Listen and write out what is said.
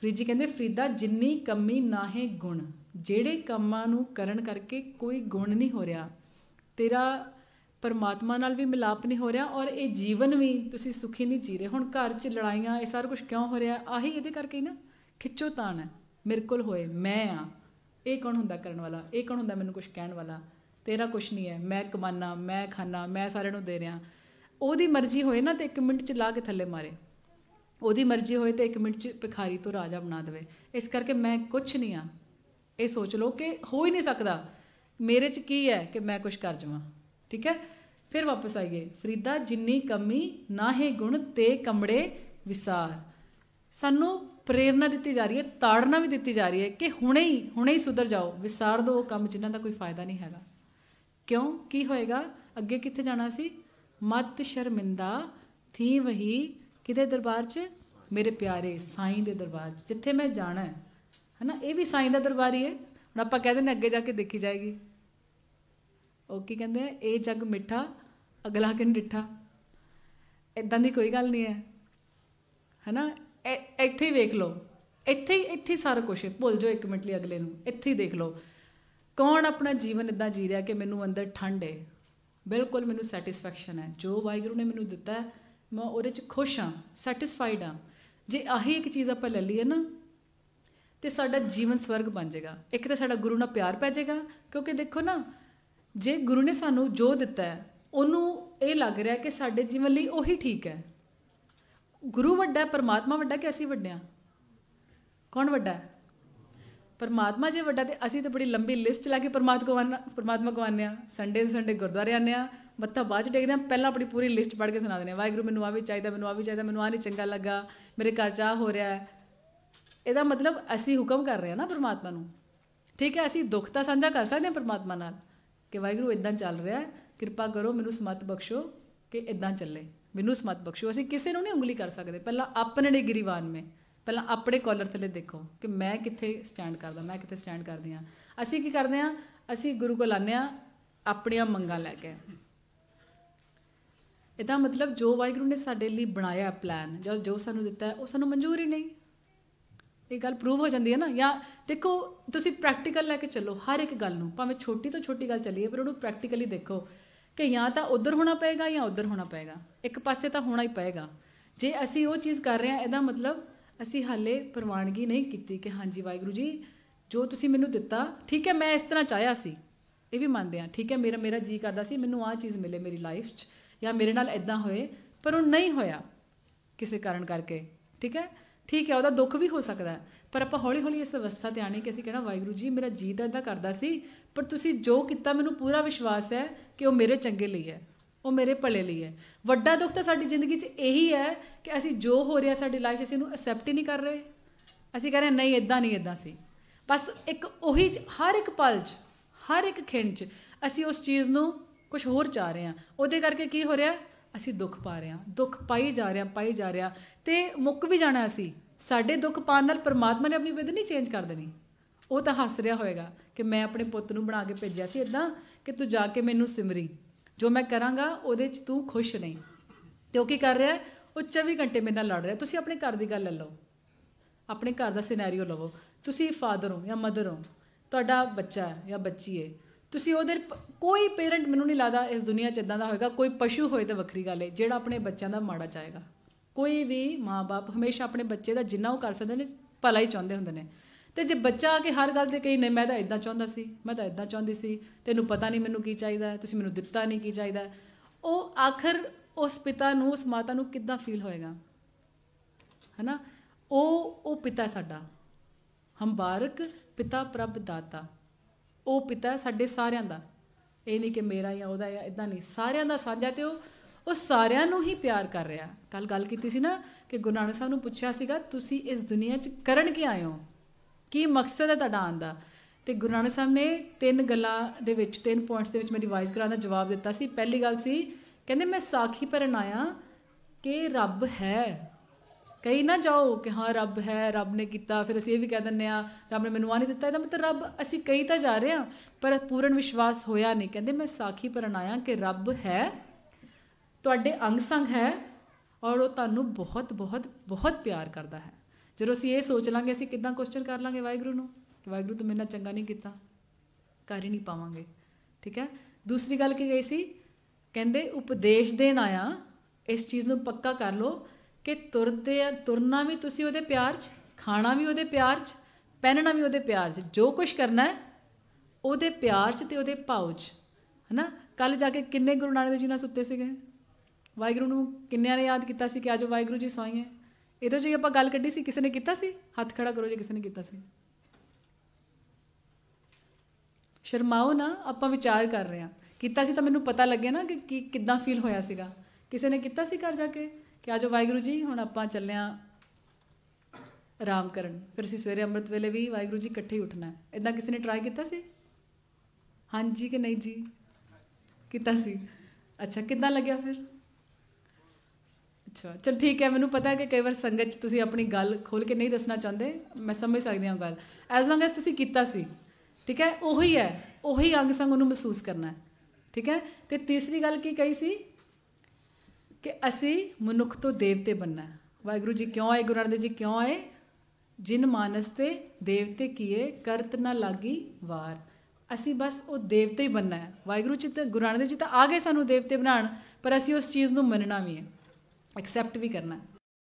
ਫਰੀਦ ਜੀ ਕਹਿੰਦੇ ਫਰੀਦਾ ਜਿੰਨੀ ਕਮੀ ਨਾਹੇ ਗੁਣ ਜਿਹੜੇ ਕੰਮਾਂ ਨੂੰ ਕਰਨ ਕਰਕੇ ਕੋਈ ਗੁਣ ਨਹੀਂ ਹੋ ਰਿਹਾ ਤੇਰਾ ਪਰਮਾਤਮਾ ਨਾਲ ਵੀ ਮਿਲਾਪ ਨਹੀਂ ਹੋ ਰਿਹਾ ਔਰ ਇਹ ਜੀਵਨ ਵੀ ਤੁਸੀਂ ਸੁਖੀ ਨਹੀਂ ਜੀ ਰਹੇ ਹੁਣ ਘਰ 'ਚ ਲੜਾਈਆਂ ਇਹ ਸਾਰਾ ਕੁਝ ਕਿਉਂ ਹੋ ਰਿਹਾ ਆਹੀ ਇਹਦੇ ਕਰਕੇ ਹੀ ਨਾ ਖਿੱਚੋ ਤਾਣ ਹੈ ਮੇਰੇ ਕੋਲ ਹੋਏ ਮੈਂ ਆ ਇਹ ਕੌਣ ਹੁੰਦਾ ਕਰਨ ਵਾਲਾ ਇਹ ਕੌਣ ਹੁੰਦਾ ਮੈਨੂੰ ਕੁਝ ਕਹਿਣ ਵਾਲਾ ਤੇਰਾ ਕੁਝ ਨਹੀਂ ਹੈ ਮੈਂ ਕਮਾਨਾ ਮੈਂ ਖਾਨਾ ਮੈਂ ਸਾਰਿਆਂ ਨੂੰ ਦੇ ਰਿਹਾ ਉਹਦੀ ਮਰਜ਼ੀ ਹੋਏ ਨਾ ਤੇ 1 ਮਿੰਟ 'ਚ ਲਾ ਕੇ ਥੱਲੇ ਮਾਰੇ ਉਹਦੀ ਮਰਜ਼ੀ ਹੋਏ ਤੇ 1 ਮਿੰਟ 'ਚ ਭਿਖਾਰੀ ਤੋਂ ਰਾਜਾ ਬਣਾ ਦੇਵੇ ਇਸ ਕਰਕੇ ਮੈਂ ਕੁਝ ਨਹੀਂ ਆ ਇਹ ਸੋਚ ਲਓ ਕਿ ਹੋ ਹੀ ਨਹੀਂ ਸਕਦਾ ਮੇਰੇ 'ਚ ਕੀ ਹੈ ਕਿ ਮੈਂ ਕੁਝ ਕਰ ਜਾਵਾਂ ਠੀਕ ਹੈ ਫਿਰ ਵਾਪਸ ਆਈਏ ਫਰੀਦਾ ਜਿੰਨੀ ਕਮੀ ਨਾਹੇ ਗੁਣ ਤੇ ਕਮੜੇ ਵਿਸਾਰ ਸਾਨੂੰ ਪ੍ਰੇਰਣਾ ਦਿੱਤੀ ਜਾ ਰਹੀ ਹੈ ਤਾੜਨਾ ਵੀ ਦਿੱਤੀ ਜਾ ਰਹੀ ਹੈ ਕਿ ਹੁਣੇ ਹੀ ਹੁਣੇ ਹੀ ਸੁਧਰ ਜਾਓ ਵਿਸਾਰ ਦੋ ਉਹ ਕੰਮ ਜਿਨ੍ਹਾਂ ਦਾ ਕੋਈ ਫਾਇਦਾ ਨਹੀਂ ਹੈਗਾ ਕਿਉਂ ਕੀ ਹੋਏਗਾ ਅੱਗੇ ਕਿੱਥੇ ਜਾਣਾ ਸੀ ਮਤ ਸ਼ਰਮਿੰਦਾ ਥੀ ਵਹੀ ਕਿਹਦੇ ਦਰਬਾਰ 'ਚ ਮੇਰੇ ਪਿਆਰੇ ਸਾਈਂ ਦੇ ਦਰਬਾਰ 'ਚ ਜਿੱਥੇ ਮੈਂ ਜਾਣਾ ਹੈ ਹਨਾ ਇਹ ਵੀ ਸਾਈਂ ਦਾ ਦਰਬਾਰ ਹੀ ਹੈ ਹੁਣ ਆਪਾਂ ਕਹਿੰਦੇ ਨੇ ਅੱਗੇ ਜਾ ਕੇ ਦੇਖੀ ਜਾਏਗੀ ਉਹ ਕੀ ਕਹਿੰਦੇ ਆ ਇਹ ਜੱਗ ਮਿੱਠਾ ਅਗਲਾ ਕਿਨ ਡਿੱਠਾ ਇਦਾਂ ਦੀ ਕੋਈ ਗੱਲ ਨਹੀਂ ਹੈ ਹਨਾ ਇੱਥੇ ਹੀ ਵੇਖ ਲਓ ਇੱਥੇ ਹੀ ਇੱਥੇ ਸਾਰਾ ਕੁਝ ਹੈ ਭੁੱਲ ਜਾਓ ਇੱਕ ਮਿੰਟ ਲਈ ਅਗਲੇ ਨੂੰ ਇੱਥੇ ਹੀ ਦੇਖ ਲਓ ਕੌਣ ਆਪਣਾ ਜੀਵਨ ਇਦਾਂ ਜੀ ਰਿਹਾ ਕਿ ਮੈਨੂੰ ਅੰਦਰ ਠੰਡ ਹੈ ਬਿਲਕੁਲ ਮੈਨੂੰ ਸੈਟੀਸਫੈਕਸ਼ਨ ਹੈ ਜੋ ਵਾਹਿਗੁਰੂ ਨੇ ਮੈਨੂੰ ਦਿੱਤਾ ਹੈ ਮੈਂ ਉਹਦੇ 'ਚ ਖੁਸ਼ ਹਾਂ ਸੈਟੀਸਫਾਈਡ ਹਾਂ ਜੇ ਆਹੀ ਇੱਕ ਚੀਜ਼ ਆਪਾਂ ਲੈ ਲਈਏ ਨਾ ਤੇ ਸਾਡਾ ਜੀਵਨ ਸਵਰਗ ਬਣ ਜਾਏਗਾ ਇੱਕ ਤਾਂ ਸਾਡਾ ਗੁਰੂ ਨਾਲ ਪਿਆਰ ਪੈ ਜਾਏਗਾ ਕਿਉਂਕਿ ਦੇਖੋ ਨਾ ਜੇ ਗੁਰੂ ਨੇ ਸਾਨੂੰ ਜੋ ਦਿੱਤਾ ਹੈ ਉਹਨੂੰ ਇਹ ਲੱਗ ਰਿਹਾ ਕਿ ਸਾਡੇ ਜੀਵਨ ਲਈ ਉਹੀ ਠੀਕ ਹੈ ਗੁਰੂ ਵੱਡਾ ਹੈ ਪਰਮਾਤਮਾ ਵੱਡਾ ਕਿ ਅਸੀਂ ਵੱਡੇ ਆ ਕੌਣ ਵੱਡਾ ਹੈ ਪਰਮਾਤਮਾ ਜੇ ਵੱਡਾ ਤੇ ਅਸੀਂ ਤਾਂ ਬੜੀ ਲੰਬੀ ਲਿਸਟ ਲਾ ਕੇ ਪਰਮਾਤਮਾ ਕੋ ਪਰਮਾਤਮਾ ਆਨੇ ਆ ਸੰਡੇ ਸੰਡੇ ਗੁਰਦੁਆਰੇ ਆਨੇ ਆ ਮੱਥਾ ਬਾਅਦ ਚ ਟੇਕਦੇ ਆ ਪਹਿਲਾਂ ਆਪਣੀ ਪੂਰੀ ਲਿਸਟ ਪੜ੍ਹ ਕੇ ਸੁਣਾ ਦਿੰਦੇ ਆ ਵਾਹਿਗੁਰੂ ਮੈਨੂੰ ਆ ਵੀ ਚਾਹੀਦਾ ਮੈਨੂੰ ਆ ਵੀ ਚਾਹੀਦਾ ਮੈਨੂੰ ਆ ਨਹੀਂ ਚੰਗਾ ਲੱਗਾ ਮੇਰੇ ਘਰ ਚਾਹ ਹੋ ਰਿਹਾ ਹੈ ਇਹਦਾ ਮਤਲਬ ਅਸੀਂ ਹੁਕਮ ਕਰ ਰਹੇ ਆ ਨਾ ਪਰਮਾਤਮਾ ਨੂੰ ਠੀਕ ਹੈ ਅਸੀਂ ਦੁੱਖ ਤਾਂ ਸਾਂਝਾ ਕਰ ਸਕਦੇ ਹਾਂ ਪਰਮਾਤਮਾ ਨਾਲ ਕਿ ਵਾਹਿਗੁਰੂ ਇਦਾਂ ਚੱਲ ਰਿਹਾ ਹੈ ਕਿਰਪਾ ਕਰੋ ਮੈਨੂੰ ਸਮਤ ਬਖਸ਼ੋ ਕਿ ਇਦਾਂ ਚੱਲੇ ਮੈਨੂੰ ਸਮਤ ਬਖਸ਼ੋ ਅਸੀਂ ਕਿਸੇ ਨੂੰ ਨਹੀਂ ਉਂਗਲੀ ਕਰ ਸਕਦੇ ਪਹਿਲਾਂ ਆਪਣੇ ਦੇ ਗਰੀਵਾਨ ਮੇ ਪਹਿਲਾਂ ਆਪਣੇ ਕਾਲਰ ਥੱਲੇ ਦੇਖੋ ਕਿ ਮੈਂ ਕਿੱਥੇ ਸਟੈਂਡ ਕਰਦਾ ਮੈਂ ਕਿੱਥੇ ਸਟੈਂਡ ਕਰਦੀ ਆ ਅਸੀਂ ਕੀ ਕਰਦੇ ਆ ਅਸੀਂ ਗੁਰੂ ਕੋਲ ਆਨੇ ਆ ਆਪਣੀਆਂ ਮੰਗਾਂ ਲੈ ਕੇ ਇਹਦਾ ਮਤਲਬ ਜੋ ਵਾਹਿਗੁਰੂ ਨੇ ਸਾਡੇ ਲਈ ਬਣਾਇਆ ਪਲਾਨ ਜੋ ਜੋ ਸਾਨੂੰ ਦਿੱਤਾ ਉਹ ਸਾਨੂੰ ਮਨਜ਼ੂਰ ਹੀ ਨਹੀਂ ਇਹ ਗੱਲ ਪ੍ਰੂਵ ਹੋ ਜਾਂਦੀ ਹੈ ਨਾ ਜਾਂ ਦੇਖੋ ਤੁਸੀਂ ਪ੍ਰੈਕਟੀਕਲ ਲੈ ਕੇ ਚੱਲੋ ਹਰ ਇੱਕ ਗੱਲ ਨੂੰ ਭਾਵੇਂ ਛੋਟੀ ਤੋਂ ਛੋਟੀ ਗੱਲ ਚੱਲੀਏ ਪਰ ਉਹਨੂੰ ਪ੍ਰੈਕਟੀਕਲੀ ਦੇਖੋ ਕਿ ਜਾਂ ਤਾਂ ਉਧਰ ਹੋਣਾ ਪਏਗਾ ਜਾਂ ਉਧਰ ਹੋਣਾ ਪਏਗਾ ਇੱਕ ਪਾਸੇ ਤਾਂ ਹੋਣਾ ਹੀ ਪਏਗਾ ਜੇ ਅਸੀਂ ਉਹ ਚੀਜ਼ ਕਰ ਰਹੇ ਹਾਂ ਇਹਦਾ ਮਤਲਬ ਅਸੀਂ ਹਾਲੇ ਪ੍ਰਵਾਨਗੀ ਨਹੀਂ ਕੀਤੀ ਕਿ ਹਾਂਜੀ ਵਾਹਿਗੁਰੂ ਜੀ ਜੋ ਤੁਸੀਂ ਮੈਨੂੰ ਦਿੱਤਾ ਠੀਕ ਹੈ ਮੈਂ ਇਸ ਤਰ੍ਹਾਂ ਚਾਹਿਆ ਸੀ ਇਹ ਵੀ ਮੰਨਦੇ ਆ ਠੀਕ ਹੈ ਮੇਰਾ ਮੇਰਾ ਜੀ ਕਰਦਾ ਸੀ ਮੈਨੂੰ ਆਹ ਚੀਜ਼ ਮਿਲੇ ਮੇਰੀ ਲਾਈਫ 'ਚ ਜਾਂ ਮੇਰੇ ਨਾਲ ਇਦਾਂ ਹੋਏ ਪਰ ਉਹ ਨਹੀਂ ਹੋਇਆ ਕਿਸੇ ਕਾਰਨ ਕਰਕੇ ਠੀਕ ਹੈ ਠੀਕ ਹੈ ਉਹਦਾ ਦੁੱਖ ਵੀ ਹੋ ਸਕਦਾ ਪਰ ਆਪਾਂ ਹੌਲੀ ਹੌਲੀ ਇਸ ਅਵਸਥਾ ਤੇ ਆਣੇ ਕਿ ਅਸੀਂ ਕਹਿਣਾ ਵਾਹਿਗੁਰੂ ਜੀ ਮੇਰਾ ਜੀ ਤਾਂ ਇਦਾਂ ਕਰਦਾ ਸੀ ਪਰ ਤੁਸੀਂ ਜੋ ਕੀਤਾ ਮੈਨੂੰ ਪੂਰਾ ਵਿਸ਼ਵਾਸ ਹੈ ਕਿ ਉਹ ਮੇਰੇ ਚੰਗੇ ਲਈ ਹੈ ਉਹ ਮੇਰੇ ਭਲੇ ਲਈ ਹੈ ਵੱਡਾ ਦੁੱਖ ਤਾਂ ਸਾਡੀ ਜ਼ਿੰਦਗੀ 'ਚ ਇਹੀ ਹੈ ਕਿ ਅਸੀਂ ਜੋ ਹੋ ਰਿਹਾ ਸਾਡੀ ਲਾਈਫ 'ਚ ਅਸੀਂ ਉਹਨੂੰ ਅਸੈਪਟ ਹੀ ਨਹੀਂ ਕਰ ਰਹੇ ਅਸੀਂ ਕਹਿੰਦੇ ਨਹੀਂ ਇਦਾਂ ਨਹੀਂ ਇਦਾਂ ਸੀ ਬਸ ਇੱਕ ਉਹੀ ਹਰ ਇੱਕ ਪਲ 'ਚ ਹਰ ਇੱਕ ਖਿੰਡ 'ਚ ਅਸੀਂ ਉਸ ਚੀਜ਼ ਨੂੰ ਕੁਝ ਹੋਰ ਚਾ ਰਹੇ ਆ ਉਹਦੇ ਕਰਕੇ ਕੀ ਹੋ ਰਿਹਾ ਅਸੀਂ ਦੁੱਖ ਪਾ ਰਹੇ ਆ ਦੁੱਖ ਪਾਈ ਜਾ ਰਹੇ ਆ ਪਾਈ ਜਾ ਰਹੇ ਆ ਤੇ ਮੁੱਕ ਵੀ ਜਾਣਾ ਅਸੀਂ ਸਾਡੇ ਦੁੱਖ ਪਾਣ ਨਾਲ ਪਰਮਾਤਮਾ ਨੇ ਆਪਣੀ ਵਿਧ ਨਹੀਂ ਚੇਂਜ ਕਰ ਦੇਣੀ ਉਹ ਤਾਂ ਹੱਸ ਰਿਹਾ ਹੋਵੇਗਾ ਕਿ ਮੈਂ ਆਪਣੇ ਪੁੱਤ ਨੂੰ ਬਣਾ ਕੇ ਭੇਜਿਆ ਸੀ ਇਦਾਂ ਕਿ ਤੂੰ ਜਾ ਕੇ ਮੈਨੂੰ ਸਿਮਰੀ ਜੋ ਮੈਂ ਕਰਾਂਗਾ ਉਹਦੇ 'ਚ ਤੂੰ ਖੁਸ਼ ਨਹੀਂ ਤੇ ਉਹ ਕੀ ਕਰ ਰਿਹਾ ਉਹ 24 ਘੰਟੇ ਮੇਰੇ ਨਾਲ ਲੜ ਰਿਹਾ ਤੁਸੀਂ ਆਪਣੇ ਘਰ ਦੀ ਗੱਲ ਲੈ ਲਓ ਆਪਣੇ ਘਰ ਦਾ ਸਿਨੈਰੀਓ ਲਵੋ ਤੁਸੀਂ ਫਾਦਰ ਹੋ ਜਾਂ ਮਦਰ ਹੋ ਤੁਹਾਡਾ ਬੱਚਾ ਹੈ ਜਾਂ ਬੱਚੀ ਹੈ ਤੁਸੀਂ ਉਹਦੇ ਕੋਈ ਪੇਰੈਂਟ ਮੈਨੂੰ ਨਹੀਂ ਲੱਗਦਾ ਇਸ ਦੁਨੀਆ 'ਚ ਇਦਾਂ ਦਾ ਹੋਏਗਾ ਕੋਈ ਪਸ਼ੂ ਹੋਏ ਤਾਂ ਵੱਖਰੀ ਗੱਲ ਹੈ ਜਿਹੜਾ ਆਪਣੇ ਬੱਚਿਆਂ ਦਾ ਮਾੜਾ ਚਾਹੇਗਾ ਕੋਈ ਵੀ ਮਾਪੇ ਹਮੇਸ਼ਾ ਆਪਣੇ ਬੱਚੇ ਦਾ ਜਿੰਨਾ ਉਹ ਕਰ ਸਕਦੇ ਨੇ ਭਲਾ ਹੀ ਚਾਹੁੰਦੇ ਹੁੰਦੇ ਨੇ ਤੇ ਜੇ ਬੱਚਾ ਆ ਕੇ ਹਰ ਗੱਲ ਤੇ ਕਹੀ ਨਹੀਂ ਮੈਂ ਤਾਂ ਇਦਾਂ ਚਾਹੁੰਦਾ ਸੀ ਮੈਂ ਤਾਂ ਇਦਾਂ ਚਾਹੁੰਦੀ ਸੀ ਤੈਨੂੰ ਪਤਾ ਨਹੀਂ ਮੈਨੂੰ ਕੀ ਚਾਹੀਦਾ ਤੁਸੀਂ ਮੈਨੂੰ ਦਿੱਤਾ ਨਹੀਂ ਕੀ ਚਾਹੀਦਾ ਉਹ ਆਖਰ ਉਸ ਪਿਤਾ ਨੂੰ ਉਸ ਮਾਤਾ ਨੂੰ ਕਿੱਦਾਂ ਫੀਲ ਹੋਏਗਾ ਹੈਨਾ ਉਹ ਉਹ ਪਿਤਾ ਸਾਡਾ ਹਮਬਾਰਕ ਪਿਤਾ ਪ੍ਰਭ ਦਾਤਾ ਉਹ ਪਿਤਾ ਸਾਡੇ ਸਾਰਿਆਂ ਦਾ ਇਹ ਨਹੀਂ ਕਿ ਮੇਰਾ ਜਾਂ ਉਹਦਾ ਜਾਂ ਇਦਾਂ ਨਹੀਂ ਸਾਰਿਆਂ ਦਾ ਸਾਂਝਾ ਤੇ ਉਹ ਉਹ ਸਾਰਿਆਂ ਨੂੰ ਹੀ ਪਿਆਰ ਕਰ ਰਿਹਾ ਕੱਲ ਗੱਲ ਕੀਤੀ ਸੀ ਨਾ ਕਿ ਗੁਰਨਾਨਕ ਸਾਹਿਬ ਨੂੰ ਪੁੱਛਿਆ ਸੀਗਾ ਤੁਸੀਂ ਇਸ ਦੁਨੀਆ 'ਚ ਕਰਨ ਕੀ ਆਏ ਹੋ ਕੀ ਮਕਸਦ ਹੈ ਤੁਹਾਡਾ ਆਉਣ ਦਾ ਤੇ ਗੁਰਨਾਨਕ ਸਾਹਿਬ ਨੇ ਤਿੰਨ ਗੱਲਾਂ ਦੇ ਵਿੱਚ ਤਿੰਨ ਪੁਆਇੰਟਸ ਦੇ ਵਿੱਚ ਮੈਂ ਰਿਵਾਈਜ਼ ਕਰਾਉਣ ਦਾ ਜਵਾਬ ਦਿੱਤਾ ਸੀ ਪਹਿਲੀ ਗੱਲ ਸੀ ਕਹਿੰਦੇ ਮੈਂ ਸਾਖੀ ਭਰਨ ਆਇਆ ਕਿ ਰੱਬ ਹੈ ਕਈ ਨਾ ਜਾਓ ਕਿ ਹਾਂ ਰੱਬ ਹੈ ਰੱਬ ਨੇ ਕੀਤਾ ਫਿਰ ਅਸੀਂ ਇਹ ਵੀ ਕਹਿ ਦਿੰਨੇ ਆ ਰੱਬ ਨੇ ਮੈਨੂੰ ਆ ਨਹੀਂ ਦਿੱਤਾ ਇਹਦਾ ਮਤਲਬ ਰੱਬ ਅਸੀਂ ਕਈ ਤਾਂ ਜਾ ਰਹੇ ਆ ਪਰ ਪੂਰਨ ਵਿਸ਼ਵਾਸ ਹੋਇਆ ਨਹੀਂ ਕਹਿੰਦੇ ਮੈਂ ਸਾਖੀ ਪਰਣ ਆਇਆ ਕਿ ਰੱਬ ਹੈ ਤੁਹਾਡੇ ਅੰਗ ਸੰਗ ਹੈ ਔਰ ਉਹ ਤੁਹਾਨੂੰ ਬਹੁਤ ਬਹੁਤ ਬਹੁਤ ਪਿਆਰ ਕਰਦਾ ਹੈ ਜਦੋਂ ਅਸੀਂ ਇਹ ਸੋਚ ਲਾਂਗੇ ਅਸੀਂ ਕਿਦਾਂ ਕੁਐਸਚਨ ਕਰ ਲਾਂਗੇ ਵਾਹਿਗੁਰੂ ਨੂੰ ਕਿ ਵਾਹਿਗੁਰੂ ਤੂੰ ਮੇਰੇ ਨਾਲ ਚੰਗਾ ਨਹੀਂ ਕੀਤਾ ਕਰ ਹੀ ਨਹੀਂ ਪਾਵਾਂਗੇ ਠੀਕ ਹੈ ਦੂਸਰੀ ਗੱਲ ਕੀ ਗਈ ਸੀ ਕਹਿੰਦੇ ਉਪਦੇਸ਼ ਦੇਣ ਆਇਆ ਇਸ ਚੀਜ਼ ਨੂੰ ਪੱਕਾ ਕਰ ਲਓ ਕਿ ਤੁਰਦੇ ਆ ਤੁਰਨਾ ਵੀ ਤੁਸੀਂ ਉਹਦੇ ਪਿਆਰ 'ਚ ਖਾਣਾ ਵੀ ਉਹਦੇ ਪਿਆਰ 'ਚ ਪਹਿਨਣਾ ਵੀ ਉਹਦੇ ਪਿਆਰ 'ਚ ਜੋ ਕੁਝ ਕਰਨਾ ਹੈ ਉਹਦੇ ਪਿਆਰ 'ਚ ਤੇ ਉਹਦੇ ਭਾਉ 'ਚ ਹਨਾ ਕੱਲ ਜਾ ਕੇ ਕਿੰਨੇ ਗੁਰੂ ਨਾਨਕ ਦੇਵ ਜੀ ਨਾਲ ਸੁੱਤੇ ਸੀਗੇ ਵਾਹਿਗੁਰੂ ਨੂੰ ਕਿੰਨਿਆਂ ਨੇ ਯਾਦ ਕੀਤਾ ਸੀ ਕਿ ਅੱਜ ਵਾਹਿਗੁਰੂ ਜੀ ਸੌਈਏ ਇਹਦੇ ਜੀ ਆਪਾਂ ਗੱਲ ਕੱਢੀ ਸੀ ਕਿਸੇ ਨੇ ਕੀਤਾ ਸੀ ਹੱਥ ਖੜਾ ਕਰੋ ਜੇ ਕਿਸੇ ਨੇ ਕੀਤਾ ਸੀ ਸ਼ਰਮਾਓ ਨਾ ਆਪਾਂ ਵਿਚਾਰ ਕਰ ਰਹੇ ਆ ਕੀਤਾ ਸੀ ਤਾਂ ਮੈਨੂੰ ਪਤਾ ਲੱਗੇ ਨਾ ਕਿ ਕਿਦਾਂ ਫੀਲ ਹੋਇਆ ਸੀਗਾ ਕਿਸੇ ਨੇ ਕੀਤਾ ਸੀ ਘਰ ਜਾ ਕੇ ਕਿ ਆਜੋ ਵਾਹਿਗੁਰੂ ਜੀ ਹੁਣ ਆਪਾਂ ਚੱਲਿਆਂ ਆਰਾਮ ਕਰਨ ਫਿਰ ਅਸੀਂ ਸਵੇਰੇ ਅੰਮ੍ਰਿਤ ਵੇਲੇ ਵੀ ਵਾਹਿਗੁਰੂ ਜੀ ਇਕੱਠੇ ਹੀ ਉੱਠਣਾ ਇਦਾਂ ਕਿਸੇ ਨੇ ਟਰਾਈ ਕੀਤਾ ਸੀ ਹਾਂਜੀ ਕਿ ਨਹੀਂ ਜੀ ਕੀਤਾ ਸੀ ਅੱਛਾ ਕਿੱਦਾਂ ਲੱਗਿਆ ਫਿਰ ਅੱਛਾ ਚਲ ਠੀਕ ਹੈ ਮੈਨੂੰ ਪਤਾ ਹੈ ਕਿ ਕਈ ਵਾਰ ਸੰਗਤ 'ਚ ਤੁਸੀਂ ਆਪਣੀ ਗੱਲ ਖੋਲ ਕੇ ਨਹੀਂ ਦੱਸਣਾ ਚਾਹੁੰਦੇ ਮੈਂ ਸਮਝ ਸਕਦੀ ਹਾਂ ਗੱਲ ਐਸ ਲੰਗ ਐਸ ਤੁਸੀਂ ਕੀਤਾ ਸੀ ਠੀਕ ਹੈ ਉਹੀ ਹੈ ਉਹੀ ਅੰਗ ਸੰਗ ਉਹਨੂੰ ਮਹਿਸੂਸ ਕਰਨਾ ਹੈ ਠੀਕ ਹੈ ਤੇ ਤੀਸਰੀ ਗੱਲ ਕੀ ਕਹੀ ਸੀ ਕਿ ਅਸੀਂ ਮਨੁੱਖ ਤੋਂ ਦੇਵਤੇ ਬੰਨਾ ਵਾਹਿਗੁਰੂ ਜੀ ਕਿਉਂ ਆਏ ਗੁਰੂ ਨਾਨਕ ਦੇਵ ਜੀ ਕਿਉਂ ਆਏ ਜਿਨ ਮਾਨਸ ਤੇ ਦੇਵਤੇ ਕੀਏ ਕਰਤ ਨਾ ਲਾਗੀ ਵਾਰ ਅਸੀਂ ਬਸ ਉਹ ਦੇਵਤੇ ਹੀ ਬੰਨਾ ਹੈ ਵਾਹਿਗੁਰੂ ਜੀ ਤਾਂ ਗੁਰੂ ਨਾਨਕ ਦੇਵ ਜੀ ਤਾਂ ਆ ਗਏ ਸਾਨੂੰ ਦੇਵਤੇ ਬਣਾਉਣ ਪਰ ਅਸੀਂ ਉਸ ਚੀਜ਼ ਨੂੰ ਮੰਨਣਾ ਵੀ ਹੈ ਐਕਸੈਪਟ ਵੀ ਕਰਨਾ ਹੈ